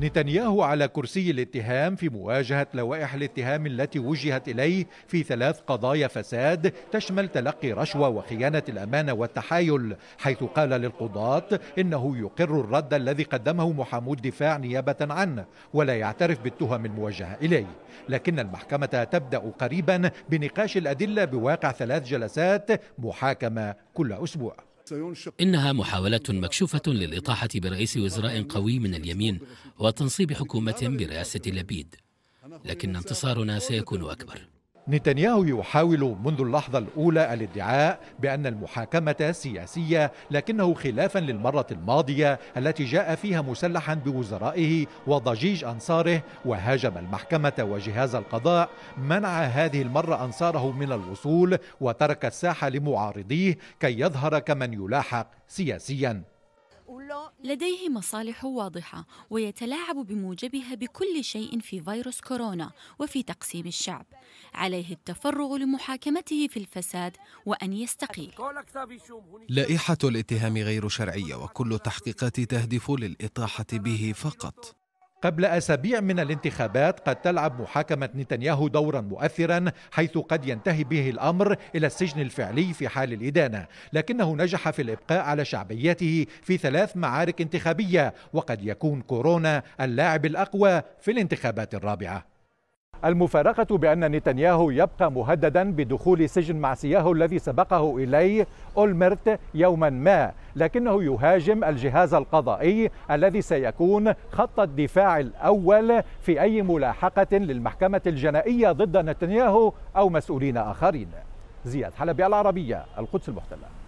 نتنياهو على كرسي الاتهام في مواجهة لوائح الاتهام التي وجهت إليه في ثلاث قضايا فساد تشمل تلقي رشوة وخيانة الأمانة والتحايل حيث قال للقضاة إنه يقر الرد الذي قدمه محامو الدفاع نيابة عنه ولا يعترف بالتهم الموجهة إليه لكن المحكمة تبدأ قريبا بنقاش الأدلة بواقع ثلاث جلسات محاكمة كل أسبوع إنها محاولة مكشوفة للإطاحة برئيس وزراء قوي من اليمين وتنصيب حكومة برئاسة لبيد لكن انتصارنا سيكون أكبر نتنياهو يحاول منذ اللحظة الأولى الادعاء بأن المحاكمة سياسية لكنه خلافا للمرة الماضية التي جاء فيها مسلحا بوزرائه وضجيج أنصاره وهاجم المحكمة وجهاز القضاء منع هذه المرة أنصاره من الوصول وترك الساحة لمعارضيه كي يظهر كمن يلاحق سياسيا لديه مصالح واضحة ويتلاعب بموجبها بكل شيء في فيروس كورونا وفي تقسيم الشعب عليه التفرغ لمحاكمته في الفساد وأن يستقيل لائحة الاتهام غير شرعية وكل التحقيقات تهدف للإطاحة به فقط قبل أسابيع من الانتخابات قد تلعب محاكمة نتنياهو دورا مؤثرا حيث قد ينتهي به الأمر إلى السجن الفعلي في حال الإدانة لكنه نجح في الإبقاء على شعبيته في ثلاث معارك انتخابية وقد يكون كورونا اللاعب الأقوى في الانتخابات الرابعة المفارقة بأن نتنياهو يبقى مهددا بدخول سجن مع سياهو الذي سبقه إليه أولمرت يوما ما لكنه يهاجم الجهاز القضائي الذي سيكون خط الدفاع الأول في أي ملاحقة للمحكمة الجنائية ضد نتنياهو أو مسؤولين آخرين زياد حلبي العربية القدس المحتله